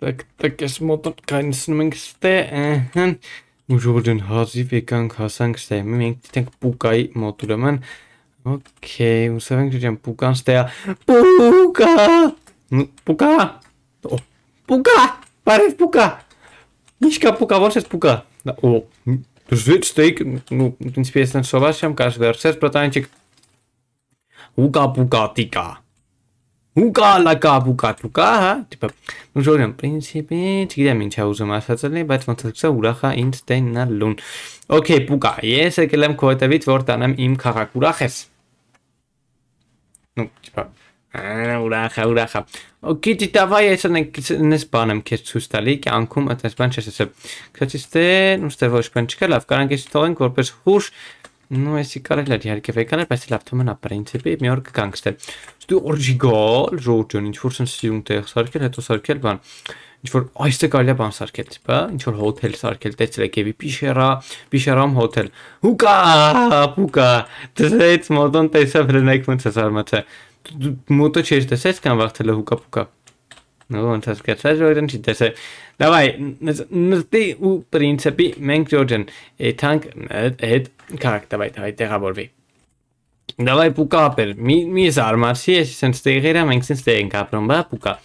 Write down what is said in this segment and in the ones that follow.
tak, tak es motor kein snummingstehen. Mužovden hasi vikan kasan stämmen, minkt tänk pukai motudaman. Okei, okay, usein sitten pukan stea. Puka! Puka! Oh. Puka! Pares puka! Niška puka, voses puka! Da, oh. Zvit steak, nu, no, în spiestan sovašam, kaš verses, bratanček. Uka puka tika. Ուկա լակա բուկա ճուկա, հա, տիպը։ Ну что, там, в принципе, չգիտեմ ինչա ուզում ասածել, բայց ոնց էլ կսա ուրախ է ինձ տենալուն։ Okay, բուկա, ես եկել եմ քո հետևից, որ տանեմ իմ քաղաք, ուրախ ես։ Ну, типа, ուրախ, ուրախ։ Okay, դի տավայ ես նես բանեմ քեզ ցույց տալի, կյանքում այդպես բան չես ասել։ Քեզ դե, նստե ոչ բան չկա, լավ, կարող ենք ես թողենք որպես հուշ Ну, էսի կարել էր իհարկե վեգաներ, բայց լավ թվում է նա պրինցիպի մի օր կգանք ստե։ Դու օրիգինալ ժողովրդին ինչ որ սյուն տեղ սարքել, հետո սարքել բան։ Ինչ որ այստեղ կարելի է բան սարքել, տիպա, ինչ որ հոթել սարքել, տեսրեք եւի Պիշերա, Պիշերամ հոթել։ Հուկա, հուկա։ Դրեց մոտոն տեսա վրնայք մնացած արմացա։ Մոտո չես տեսած կան վախտել հուկա փուկա։ Ну, он сейчас сказал, что он читается. Давай, ну ты у принципе մենք George-ն այդանք այդ կարակտավայ դայ տեղավորվի։ Давай պուկա ապեր։ Մի մի զարմացի, ես sense տեղերա մենք sense տեղ ենք ապրում, բա պուկա։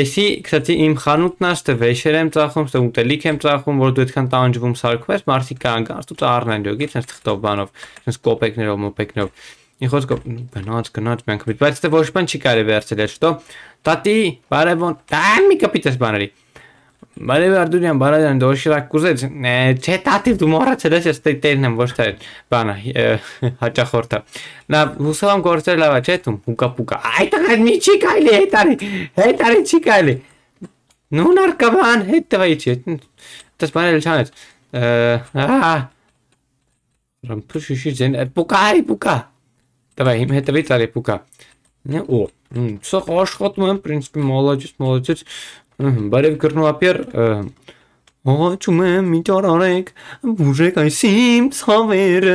Էսի, կսացի իմ խանութն աշտը վեշեր եմ ծախում, ստեղ ուտելիք եմ ծախում, որ դու այդքան տանջվում սարկում ես, մարդիկ կանգ, աստուց առնեն դուգից, sense թղթով բանով, sense կոպեկներով, մոպեկներով։ Իխոս գնաց, գնաց, մենք միտ, բայց դե ոչ բան չի կարելի վերցել էլ, շտո։ Տատի, բարևոն, տան մի կպիտես բաների։ Բարև Արդուրյան, բարևյան, դու շիրակ կուզեց։ Չէ, տատի, դու մոռացել ես, ես տերն եմ, ոչ թե բանը, հաճախորդը։ Նա հուսալամ գործել լավա, չէ՞ դու, հուկապուկա։ Այդտեղ այդ մի չի կարելի, հետարի, հետարի չի կարելի։ Ну наркоман, հետ տվայիչի։ Դες բանել չանեց։ Ահա։ Ռամփուշիշի ձեն, պուկա, պուկա։ Давай, իմ հետևից արի փուկա։ Օ, սա աշխատում եմ, принципе, молодец, молодец։ Բարև գրնուապեր, հաճում եմ միջար արեք, բուժեք այս իմ ցավերը։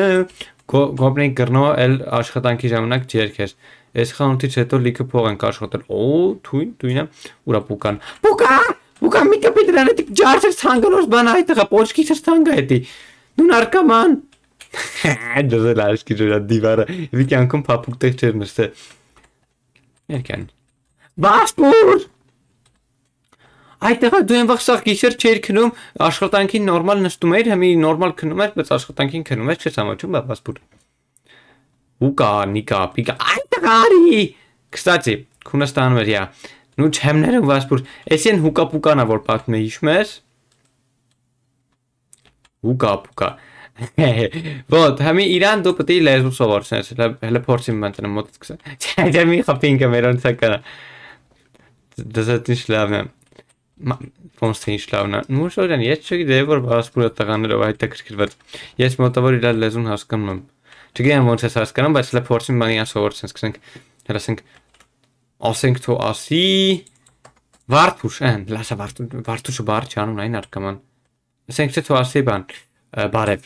Գոբլին գրնո էլ աշխատանքի ժամանակ ջերքեր։ Այս խանութից հետո լիքը փող ենք աշխատել։ Օ, թույն, թույնը, ուրա փուկան։ Փուկա, փուկա մի կապիտրանը դիպ ջարդեր ցանգանոց բան այդտեղ, ոչքի ցանգա էդի։ Նուն արկաման։ Դժվել աշկի ջրա դիվարը։ Մի կյանքում փափուկ տեղ չեր նստել։ Երկան։ Բաշպուր։ Այդտեղ դու այնվախ սաղ գիշեր չէր քնում, աշխատանքին նորմալ նստում էիր, հիմի նորմալ քնում էր, բայց աշխատանքին քնում էր, չես համաչում, բաշպուր։ Ուկա, նիկա, պիկա, այդտեղ արի։ Կստացի, քունը ստանում էր, յա։ Նու չեմները բաշպուր։ Էսին հուկապուկանա որ փակում է, հիշում ես։ Հուկապուկա։ Ոտ, համի դե Իրան դու պետք է լեզու սովորես, հələ փորձի մենտն մոտից քսա։ Չէ, մի խփինքը մերոնց ակա։ Դասած ինչ լավն է։ Ֆոնստին շլավնա։ Նույն շորան ես չգիտեի դե որ բասպուրը տղաներով այդ տակրկրված։ Ես մոտավոր իրար լեզուն հասկանում եմ։ Չգիտեմ ոնց ես հասկանում, բայց հələ փորձի մանի սովորեցինք, ասենք, հələ ասենք ասենք թո ասի Վարդուշ, այն, լասա Վարդուշը բար չանում այն արքաման։ Ասենք չէ թո ասի բան, բարև։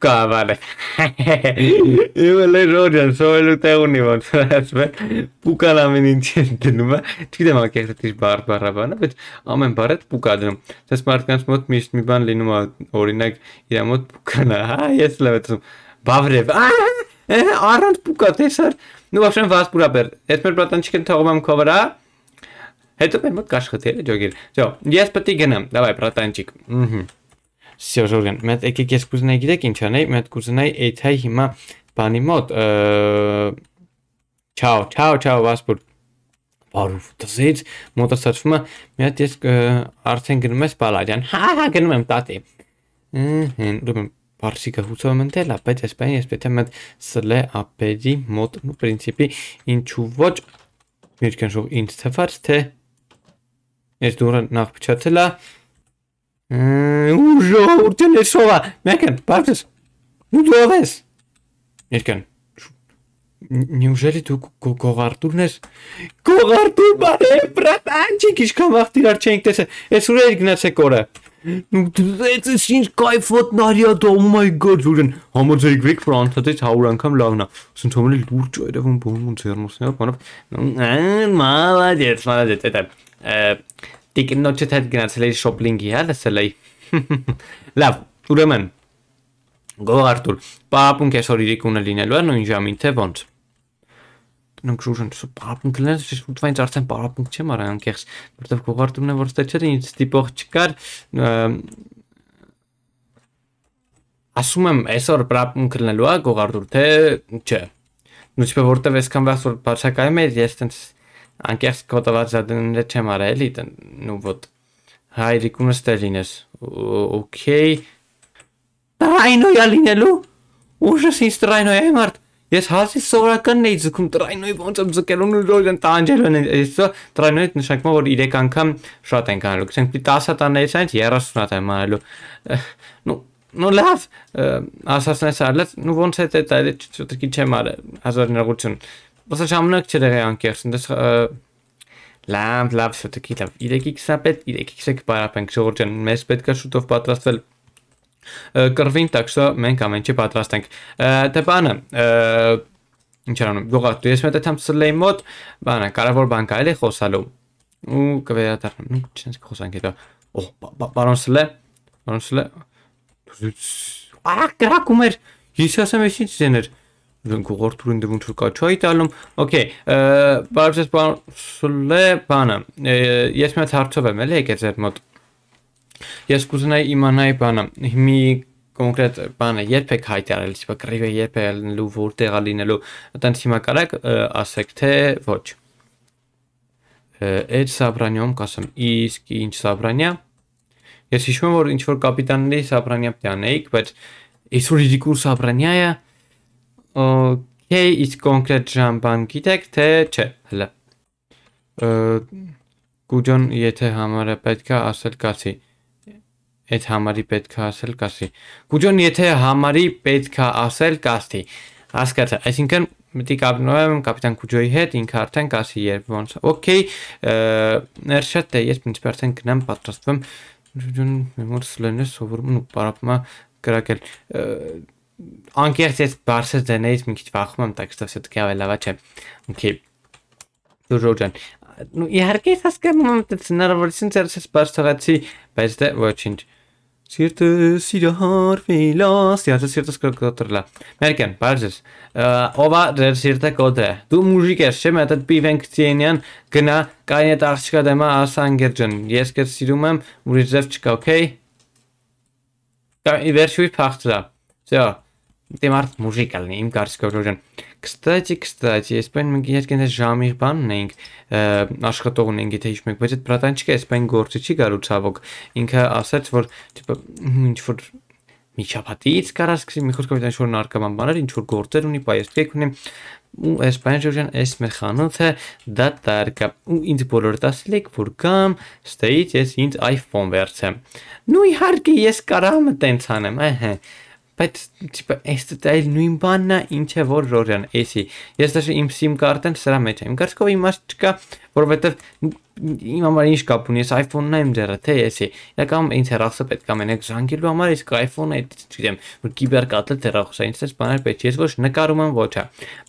Cá, vale. Eu le Rorian, só ele te univon. Պուկա լամին ինչի դնում է։ հա»։ Չգիտեմ ակերտ իր բարդ բառաբանը, բայց ամեն բառը պուկա դնում։ Դες մարդկանց մոտ միշտ մի բան լինում է, օրինակ իր մոտ պուկան է։ Հա, ես լավ եմ։ Բավրև։ Առանց պուկա տեսար։ Ну, вообще вас пура բեր։ Այդ մեր բրատանչիկն թողում եմ քո վրա։ Հետո մեր մոտ կաշխտել է ջոգին։ Ճո, ես պետք է գնամ։ Դավայ, բրատանչիկ։ Ուհ։ Սյոժորյան, մետ եկեք ես կուզնեի գիտեք ինչ անեի, մետ կուզնեի այդ հայ հիմա բանի մոտ Չաո, չաո, չաո, վասպուր բարով դզից մոտասացվում է մի հատ ես արդեն գնում ես բալադյան հա հա գնում եմ տատի հն դու Բարսիկը հուցով մտել, ապետ եսպես ես պետք է մտ սլե ապերի մոտ ու պրինցիպի ինչու ոչ երկնշող ինձ թվարս թե ես դուրը նախ փչացելա Ու ժողովուրդը լսողա։ Մեկն, բարձր։ Ու դու ես։ Երկան։ Неужели դու գողարտուրն ես։ Գողարտուր բարե, բրատ, անջիկ ինչքան վաղ իրար չենք տեսել։ Էս ուր էր գնացեք օրը։ Ну դեծ ինչ кайֆոտ նարիա դա oh my god ուրեն համաձայնվեք ֆրանսից 100 անգամ լավն է ասեն թողնել լուրջ երևում բոնում ձեռնոցնա բանով մալադեց մալադեց դա Tik no chat gonna slay shop linki hääle slay. Lav, uremen. Go Artur, papun kes oli rikkunud linna loenu, mis ja mind Nu olnud. Nuk shushën të së papun këllën, që shku të vajnë qartë në papun që marë că kjesh. Për të vëkohar të më në vërste që rinjë të tipohë që karë, ասում եմ այսօր պրապում կլնելու է գողարդուր, թե չէ։ Նույնպես որտև այսքան վասոր բացակայում է, ես տենց անկեղծ կոտավարձադնները չեմ արա էլի նու ոտ հայրիկում ստերինես օքեյ տրայնոյա լինելու ուժս ինձ տրայնոյա է մարդ ես հազի սովորականն էի ձգում տրայնոյի ոնց եմ ձգելուն ու լոյ են տանջել են ես տրայնոյի նշանակում որ 3 անգամ շատ են կանելու գիտենք պիտի 10 տանեից այնց 30 հատ եմ անելու նու նու լավ ասացնես արլած նու ոնց է դա էլ չտրքի չեմ արա հազար ներողություն Ոսա ժամանակ չէր եղել անկեղծ, այնտես լավ, լավ, շուտով լավ։ 3x-ը պետք, 3x-ը կպարապենք Ժորժան, մեզ պետք է շուտով պատրաստվել կրվին, так что մենք ամեն ինչը պատրաստ ենք։ Դե բանը, ինչ արանում, գողատու, ես մտա թամ սլեյ մոդ, բանը, կարևոր բան կարելի խոսալու։ Ու կվերադառնամ, նու չենք խոսանք հետո։ Օ, բարոն սլե, բարոն սլե։ Ահա գրակում էր։ Ես ասեմ, ես ինչ ձեներ։ Մենք ուղղորդուրին դու ինչ-որ կա չոյի տալում։ Okay, բարոյս պարոն Սուլե, բանը, ես մի հատ հարցով եմ էլի եկել ձեր մոտ։ Ես կուզենայի իմանալ բանը, մի կոնկրետ բանը երբ եք հայտարարել, իսկ կռիվը երբ է լինելու, որտեղ է լինելու, այտենց հիմա կարաք ասեք թե ոչ։ Այդ սաբրանյում կասեմ, իսկ ինչ սաբրանյա։ Ես հիշում եմ, որ ինչ որ կապիտանների սաբրանյա պտյանեիք, բայց այսօր իդիկուր սաբրանյա է, Okay, իսկ կոնկրետ ժամբան գիտեք թե չէ, հələ։ Գուջոն եթե համարը պետքա ասել կասի։ Այդ համարի պետքա ասել կասի։ Գուջոն եթե համարի պետքա ասել կասի։ Հասկացա, այսինքն մտի կապնոեմ կապիտան Գուջոյի հետ, ինքը արդեն կասի երբ ոնց։ Okay, ներշետ է, ես ինչպես արդեն գնամ պատրաստվում։ Գուջոն մեմոր սլենը սովորումն ու պարապմա կրակել։ Ա անկեղծ ես բարձր ձայներից մի քիչ վախում եմ, տեքստով все-таки ավելավա չէ։ Okay։ Դուրոջան։ Ну, իհարկե ես հասկանում եմ, թե հնարավորություն ծերսես բարձրացի, բայց դե ոչինչ։ Սիրտը սիրո հարվելա, սիրտը սիրտը սկրկոտրլա։ Մերկեն, բարձր։ Ովա դեր սիրտը կոտրե։ Դու մուժիկ ես, չէ՞, մետդ պիվենք ծենյան, գնա կայնե տաղջիկա դեմա ասանգեր ջան։ Ես քեզ սիրում եմ, ուրիշ ձև չկա, okay։ Դա ի վերջույթ փախտրա։ Всё դե մարդ մուժիկ ալնի իմ կարծիքով ջան Կստացի, կստացի, այսպես մենք իհարկե այս ժամի բան ունենք, աշխատող ունենք, եթե հիշում եք, բայց այդ բրատանչիկը այսպես գործի չի գալու ցավոք։ Ինքը ասաց, որ տիպը ինչ որ միջապատից կարա սկսի մի խոսքով ինչ որ նարկաման բաներ, ինչ որ գործեր ունի, պայեստիկ ունի, ու Իսպանիա ժողովրդան այս մեխանոթը դա տարկա ու ինձ բոլորը տասել եք որ կամ ստեից ես ինձ iPhone վերցեմ նու իհարկե ես կարամ տենց անեմ ըհը բայց տիպը այս դայլ նույն բանն է ինչ է որ Ռորյան էսի ես դաշը իմ սիմ կարտան սրա մեջ է իմ կարծիքով իմաստ չկա որովհետև իմ համար ինչ կապ ունի ես iPhone-ն եմ դերը թե էսի իրականում ինձ հեռախոսը պետք է մենակ զանգելու համար իսկ iPhone-ը այդ չգիտեմ որ կիբերկատը հեռախոսը ինձ էս բաներ պետք է ես ոչ նկարում եմ ոչ հա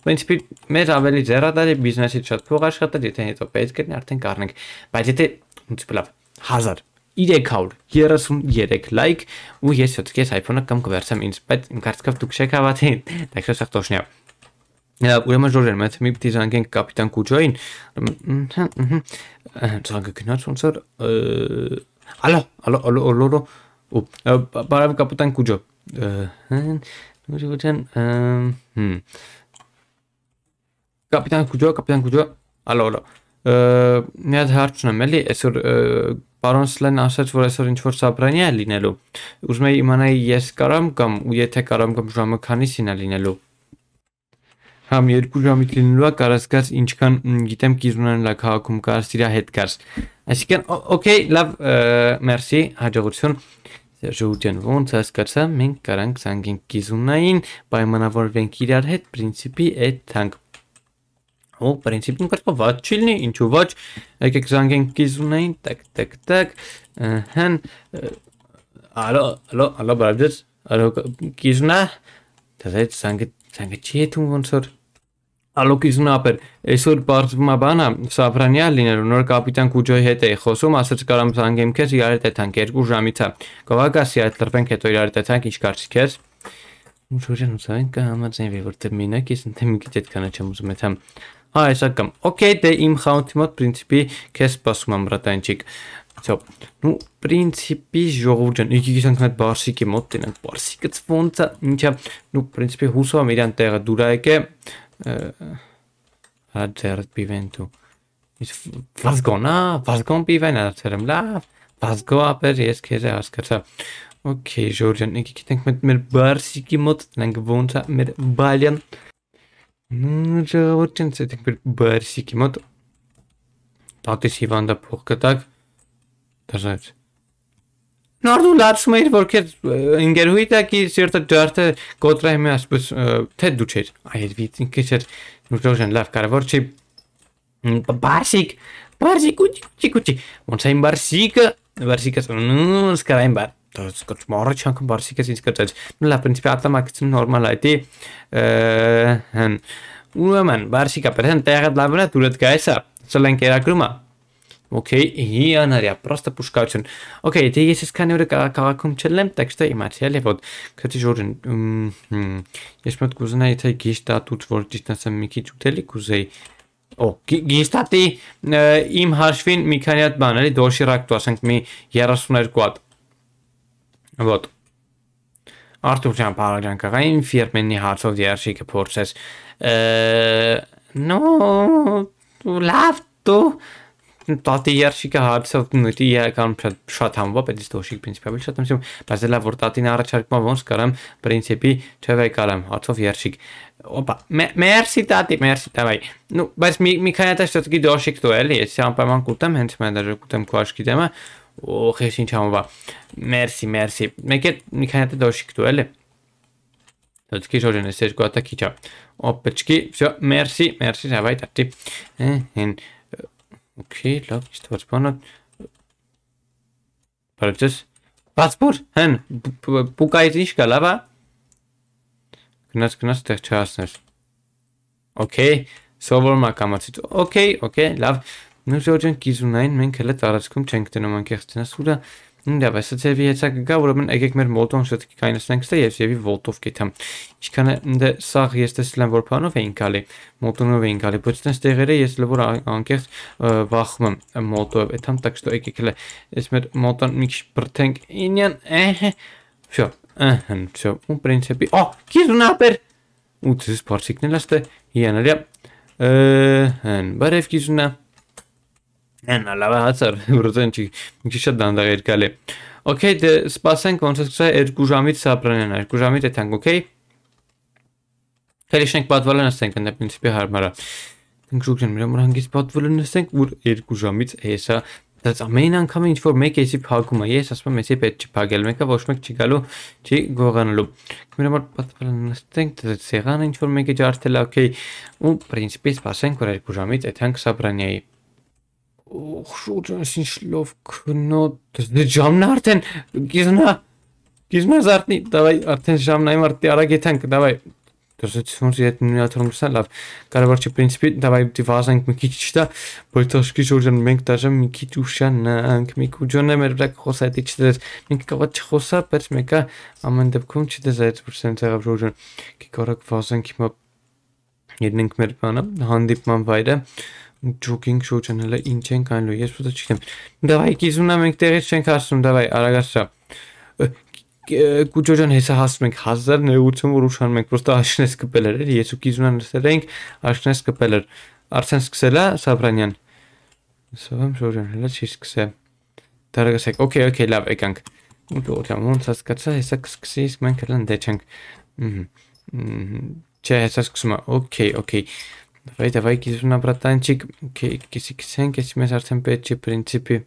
principi մեր ավելի ձեռադար է բիզնեսից շատ փող աշխատել եթե հետո պետք է արդեն կառնենք բայց եթե ոնց պլավ 1000 333 լայք ու ես 7-ից iPhone-ը կամ կվերցեմ ինձ, բայց իմ կարծիքով դուք չեք հավատին, դա քիչ շատ տոշնիա։ Ուրեմն ժորժեր, մենք մի պիտի զանգենք կապիտան Կուջոյին։ Զանգը գնաց ոնց էր։ Ալո, ալո, ալո, ալո, ու բարև կապիտան Կուջո։ Նուրի ոչան, հմ։ Կապիտան Կուջո, կապիտան Կուջո, ալո, ալո մի հատ հարց ունեմ, էլի, այսօր Պարոն Սլեն ասաց, որ այսօր ինչ որ սապրանյա է լինելու։ Ուզում եի իմանալ ես կարամ կամ ու եթե կարամ կամ ժամը քանիսին է լինելու։ Համ երկու ժամից լինելու է կարաս գաս ինչքան գիտեմ կիզունան լա քաղաքում կարաս իր հետ կարաս։ Այսինքն օքեյ, լավ, մերսի, հաջողություն։ Ժողովուրդյան ոնց հասկացա, մենք կարանք ցանկենք կիզունային պայմանավորվենք իրար հետ, principi այդ թանկ ու պրինցիպին կրկով վատ չի լինի, ինչու ոչ, եկեք զանգենք կիզունային, տեք, տեք, տեք, հեն, ալո, ալո, ալո, բարավջեց, ալո, կիզունա, դրեց զանգը, զանգը չի հետում ոնց որ, ալո կիզունա ապեր, այսօր պարձվում աբանա, Սավրանյա լինելու, նոր կապիտան կուջոյ հետ էի խոսում, ասաց կարամ զանգեմ կեզ, իրար տետանք, երկու ժամիցա, կովակասի այդ լրվենք հետո իրար տետանք, ինչ կարծիք ես, Ուշորյան ուսային կհամաձայնվի, որ թե մինակ ես ընտեմ մի գիտ այդքանը չեմ ուզում, եթե Հայասական։ Okay, դե իմ խանութի մոտ principi քեզ սպասում եմ բրատանջիկ։ Ձո։ Ну, principi ժողովուրդ ջան, եկեք իսկ անգամ այդ բարսիկի մոտ տենանք։ Բարսիկից ոնց է, ինչա, ну, principi հուսով եմ իրան տեղը դուրա եկե։ Հա ձերդ բիվենտու։ Իս վազ գոնա, վազ գոն բիվենա ծերեմ լավ։ Վազ գո ապեր ես քեզ հասկացա։ Okay, Georgian, եկեք գիտենք մեր մեր բարսիկի մոտ տենանք ոնց է մեր բալյան じゃあ、orice înțeleg pe bărsi chimot. Toate și vanda pohkătac. Dar zați. Nordul larsul mai vor chiar uh, îngerhuita că certă doartă contra mea a spus uh, te duceți. Ai evit încă cer nu știu ce la care vor ce barsic barsic cuci cuci cuci. Un să barsică barsică să nu scara în դա սկսում առաջ անգամ բարսիկես ինձ կրծեց։ Ну լավ, принципе, автоматично նորմալ այդի հն ուրեմն բարսիկա բերեն տեղը լավն է դուրդ գայսա։ Ցելենք երակրումա։ Okay, հիանալիա, պրոստը պուշկացուն։ Okay, դե ես այսքան օրը քաղաքում չլեմ, տեքստը իմացել է, որ քեթի ժորն ես մոտ կուզնա եթե գիշտատուց որ ճիշտ ասեմ մի քիչ ուտելի կուզեի Օ, գիշտատի իմ հաշվին մի քանի հատ բան էլի դոշիրակ դու ասենք մի 32 հատ Ոտ։ Արդուր ջան Փարաջան կային ֆիրմենի հարցով երշիկը փորձես։ Նո, լավ դու տատի երշիկը հարցով նույնի իրական շատ համվա պետք է դոշիկ պրինցիպալ շատ եմ, բայց լավ որ տատին առաջարկումա ոնց կարամ պրինցիպի չվե կարամ հարցով երշիկ։ Օպա, մերսի տատի, մերսի տավայ։ Ну, բայց մի մի քանի հատ շատ գի դոշիկ դու էլի, ես անպայման կուտեմ, հենց մեն դժ կուտեմ քաշկի դեմը, ოხ ეს ინჩამობა მერსი მერსი მე კი მიქანეთ დოშიქ თუელე თოთკი ჟოჟენ ეს ეს გვატა კიჩა ოპეჩკი ვსე მერსი მერსი დავაი დათი ჰენ ოკეი ლოგ ის თორს პონო პარტეს პასპორ ჰენ პუკაი ის გალავა კნას კნას ტეჩასნეს ოკეი სოვორ მაკამაცი ოკეი ოკეი ლავ Նույնիսկ գիզունային մենք հələ տարածքում չենք դնում անկեղծ դնասուրը Ընդդեմ էս ծեվի հեցա կգա, որովհետև եկեք մեր մոտոն շտկի կայնացնենք ստե եւ եւի վոլտով կեթամ։ Ինչքան դե սաղ ես տեսել եմ որ փանով էին գալի, մոտոնով էին գալի, բայց դες տեղերը ես լվոր անկեղծ վախում եմ մոտով, եթամ так что եկեք հələ ես մեր մոտոն մի քիչ բրթենք։ Ինյան էհ Всё, ըհն, всё, ու պրինցիպի։ Ա, գիզունապեր։ Ու դες բարձիկնել աստե հիանալիա։ Ըհն, բարև գիզունա։ Են լավա հացար, որովհետեւ չի մի շատ դանդաղ երկալ է։ Okay, դե սպասենք ոնց է սկսա 2 ժամից սապրանեն, 2 ժամից է թանկ, okay։ Քերիշենք պատվալն ասենք, նա պրինցիպի հարմար է։ Դնկրուկն մեր մրանգից պատվալն ասենք, որ 2 ժամից էսա Դաց ամեն անգամ ինչ որ մեկ էսի փակում է, ես ասում եմ, էսի պետք չի փակել, մեկը ոչ մեկ չի գալու, չի գողանալու։ Մեր համար պատվալն նստենք, դա սեղանը ինչ որ մեկը ջարդել է, օքեյ, ու պրինցիպի սпасենք որ 2 ժամից այդ հանգ սաբրանյայի խշուջս ինչ լով քնոտ դե ժամն արդեն գիզնա գիզնա զարտնի դավայ արդեն ժամն այն արդի արագ եթանք դավայ դրսեցումս իդ նույնաթվում սա լավ կարևոր չի պրինցիպի դավայ դիվազանք մի քիչ չտա բոլտոշկի շուրջան մենք դաժան մի քիչ ուշանանք մի քուջոնը մեր վրա խոսա դի չդես մենք կավատ չխոսա բայց մեկա ամեն դեպքում չդես այդ ուրսեն ցեղավ շուրջան կիկորակ վազանք հիմա Երնենք մեր բանը հանդիպման վայրը ջոկինգ շոու չանել է ինչ են կանելու ես ո՞տը չգիտեմ դավայ կիզունա մենք տեղից չենք հասնում դավայ արագացա կուջո ջան հեսա հասնում ենք 1000 ներուցում որ ուշանում ենք պրոստա աշնես կպել էր ես ու կիզունան նստել էինք աշնես կպել էր արդեն սկսել է սաբրանյան սովամ շոուջան հələ չի սկսե դարագացեք օքեյ օքեյ լավ եկանք ու դոթամ ոնց հասկացա հեսա կսկսի իսկ մենք հələ դե չենք չէ հեսա սկսում է օքեյ օքեյ Давай, давай, Кизуна, братанчик. Окей, Кисиксен, Кисимес Артем Печи, Принципи.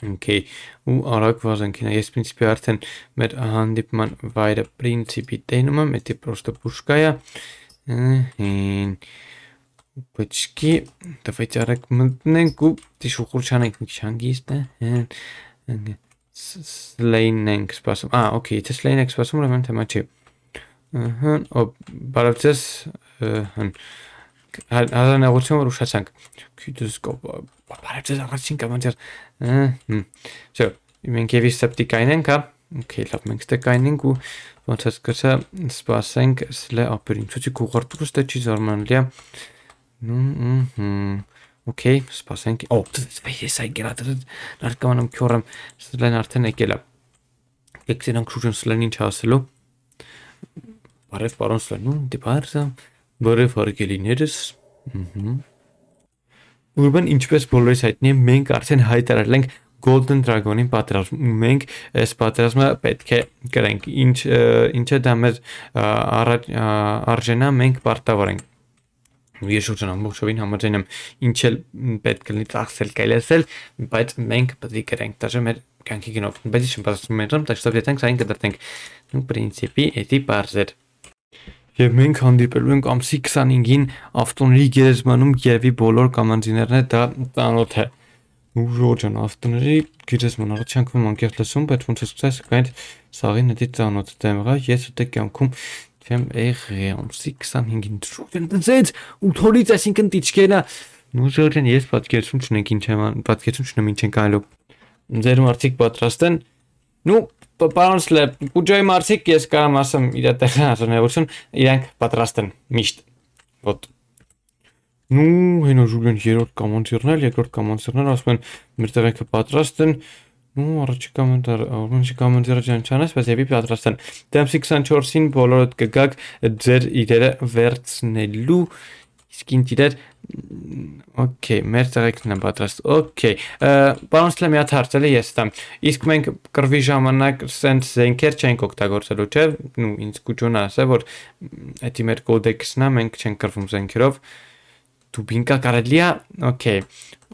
Okay, ու արագ վազանքին է, ես պրինցիպի արդեն մեր հանդիպման վայրը պրինցիպի տենում եմ, էտի պրոստը պուշկայա, հին, պչկի, տվայց արագ մտնենք ու տիշ ուխուրջանենք մի չանգիստ է, հին, սլեյն ենք սպասում, ա, ոկի, եթե սլեյն ենք սպասում, ուրեմ են թեմա չի, հն, ո, բարավ ձեզ, հանրանեղություն որ ուշացանք քիտս կոպ բարև ձեզ առաջին կամանդիր չէ մենք եւի սեպտիկային ենք հա Okay, լավ, մենք ստե կայնինք ու ոնց է սկսա սպասենք սլե ապերին։ Ցուցի գողարտուր ստե չի զարմանալի է։ Okay, սպասենք։ Օ, ես այ գերատը լարկանում քյորեմ սլեն արդեն եկել է։ Եկցենանք շուժն սլեն ինչ ասելու։ Բարև, պարոն սլեն, դե բարսա։ Բարև հարգելիներս։ Ուրբան ինչպես բոլորիս հայտնի է, մենք արդեն հայտարարել ենք Golden Dragon-ին պատրաստում ենք, այս պատրաստումը պետք է գրենք։ Ինչ ինչը դա մեր արժենա մենք պարտավոր ենք։ Ես ուժան ամբողջովին համաձայն եմ, ինչ էլ պետք է լինի ծախսել, կայլեսել, բայց մենք պետք է գրենք, դաժե մեր կյանքի գնով։ Բայց ինչ պատրաստում ենք, դա շտապ դետանք, այն կդրտենք։ Նու պրինցիպի էդի բարձր եւ մենք հանդիպելու ենք ամսի 25-ին ավտոների գերեզմանում երևի բոլոր կամանձիներն է դա տանոթ է ուժոջան ավտոների գերեզման առաջանքում անկեղծ լսում բայց ոնց է սկսած այդ սաղին դի տանոթ դեմը ես ուտե դե կյանքում չեմ եղի ամսի 25-ին շուտ դից ու թորից այսինքն տիչկենա ուժոջան ես պատկերացում չունենք ինչ եմ պատկերացում չունեմ ինչ են կանելու ձեր մարդիկ պատրաստ են նու պարոն Սլեփ, Կուջոյի մարսիկ ես կամ ասեմ իր տեղն հասարակություն, իրանք պատրաստ են միշտ։ Ոտ։ Ну, հենա ժուլեն երրորդ կամոնցերնել, երկրորդ կամոնցերնել, ասում են մեր տեղեքը պատրաստ են։ Ну, առաջի կամենտար, առաջի կամենտարը ճանչանես, բայց եւի պատրաստ են։ Դեմսի 24-ին բոլորդ կգաք ձեր իրերը վերցնելու իսկին դիտեր Okay, մեր ծաղիկն է պատրաստ։ Okay, պարոն Սլեմ, մի հատ հարցել է ես տամ։ Իսկ մենք կրվի ժամանակ սենց զենքեր չենք օգտագործելու, չէ՞։ Նու ինձ կուճուն ասա, որ դա մեր կոդեքսն է, մենք չենք կրվում զենքերով։ Դուբինկա կարելի է։ Okay։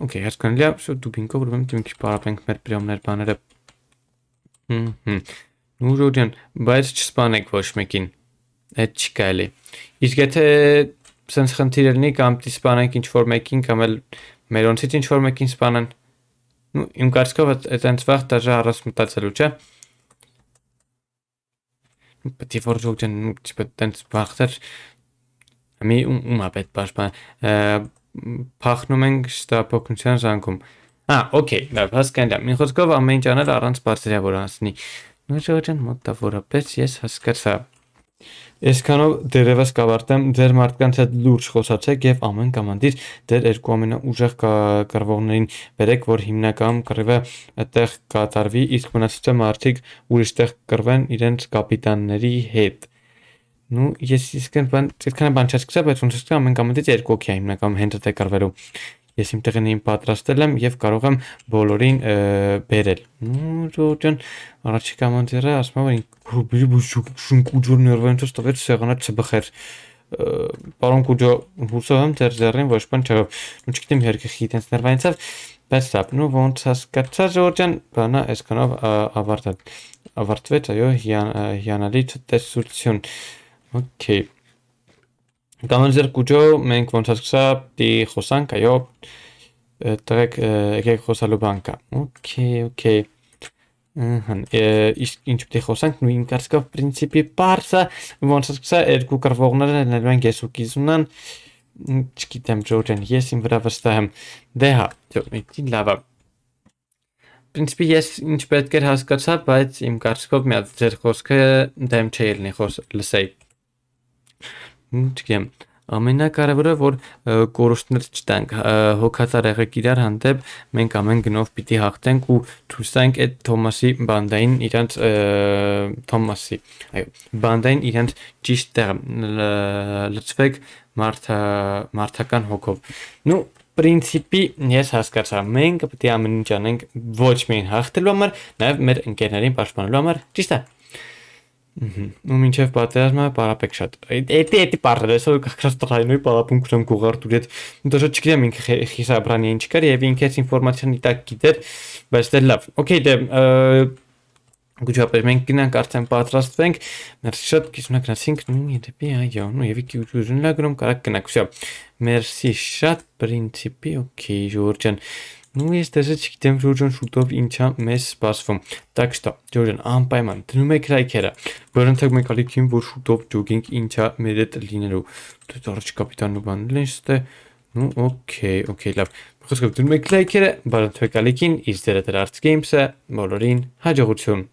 Okay, հենց կարելի է, շո դուբինկա ուրեմն դու ինքս պարապենք մեր պրիոմներ բաները։ Հմ։ Նու ժոդյան, բայց չսպանեք ոչ մեկին։ Այդ չի կարելի։ Իսկ եթե սենց խնդիր լինի կամ պիտի սպանենք ինչ որ մեկին կամ էլ մերոնցից ինչ որ մեկին սպանեն։ Ну, իմ կարծիքով այդտենց վաղ դաժե առած մտածելու, չէ՞։ Պետք է որ ժողովուրդը տիպը այդտենց վախտեր մի ում է պետք պաշտպան։ Փախնում ենք շտապօգնության ժանգում։ Հա, օքեյ, լավ, հասկանա։ Մի խոսքով ամեն ինչ անել առանց բարձրավորանցնի։ Ну, ժողովուրդը մոտավորապես ես հասկացա։ Այսքանով դերևս կավարտեմ ձեր մարդկանց հետ լուրջ խոսացեք եւ ամեն կամանդիր ձեր երկու ամենաուժեղ կռվողներին բերեք, որ հիմնական կռիվը այդտեղ կատարվի, իսկ մնացածը մարդիկ ուրիշտեղ կռվեն իրենց կապիտանների հետ։ Ну, ես իսկեն բան, այդքան բան չասկսա, բայց ոնց ասեմ, ամեն կամանդից երկու օքի հիմնական հենց այդ կռվելու ես իմ տեղին իմ պատրաստել եմ եւ կարող եմ բոլորին բերել ջան առաջիկա մոնտերը ասում եմ բրի բուշուկ շունկուջուր ներվանից ստավեց սեղանա չբխեր պարոն կուջո հուսով եմ ձեր ձեռին ոչ բան չեղավ ու չգիտեմ երկխի տենց ներվայնցավ բայց սա հա, նո ոնց հասկացա ժորջան բանը այսքանով ավարտել ավարտվեց այո հիանալի տեսություն օքեյ Կանոն ձեր կուջո մենք ոնց հասկսա դի խոսանք, այո, տրեք եկեք խոսալու բան կա։ Okay, okay։ Ահա, իսկ ինչ պետք է խոսանք, նույն կարծիքով principi parsa, ոնց հասկսա երկու կրվողները ներում են ես ու կիզունան, չգիտեմ Ջորջան, ես իմ վրա վստահ եմ։ Դե հա, դու լավ է։ Principi ես ինչ պետք էր հասկացա, բայց իմ կարծիքով միած ձեր խոսքը դեմ չէ լինի խոս լսեի չգիտեմ, ամենակարևորը որ կորուստներ չտանք, հոգացար եղեք իրար հանդեպ, մենք ամեն գնով պիտի հաղթենք ու ցույց տանք այդ Թոմասի բանդային իրանց Թոմասի, այո, բանդային իրանց ճիշտ տեղը լծվեք մարդա մարդական հոգով։ Ну պրինցիպի ես հասկացա։ Մենք պետք է ամեն ինչ անենք ոչ միայն հաղթելու համար, նաև մեր ընկերներին պաշտպանելու համար։ Ճիշտ է։ Ու մինչև պատերազմը պարապեք շատ։ Էդի էդի պարտը, այսօր կխրստրանոյի պարապում կրեմ գողարտուրի հետ։ Դաժե չգիտեմ ինքը խիսաբրանի ինչ կար եւ ինքը այդ ինֆորմացիան իտակ գիտեր, բայց դե լավ։ Okay, դե գուջապես մենք գնանք արդեն պատրաստվենք։ Մերսի շատ քիչնա գնացինք նույնի դեպի այո, նույն եւի գյուջուրն լագրում կարա գնանք։ Շա։ Մերսի շատ principi, okay, Ժորջան։ Ну ես դեռ չգիտեմ Ջորջոն շուտով ինչա մեզ սպասվում։ Так что, Ջորջոն անպայման դնում է քրայքերը, որ ընդհանրապես մեկ ալիքին որ շուտով ջոգինգ ինչա մեր հետ լինելու։ Դու դարձ կապիտանն ու բանն ես դե։ Ну օքեյ, օքեյ, լավ։ Խոսքով դնում է քրայքերը, բարոն թեկալիքին, իսկ դերը դրա Arts Games-ը, բոլորին հաջողություն։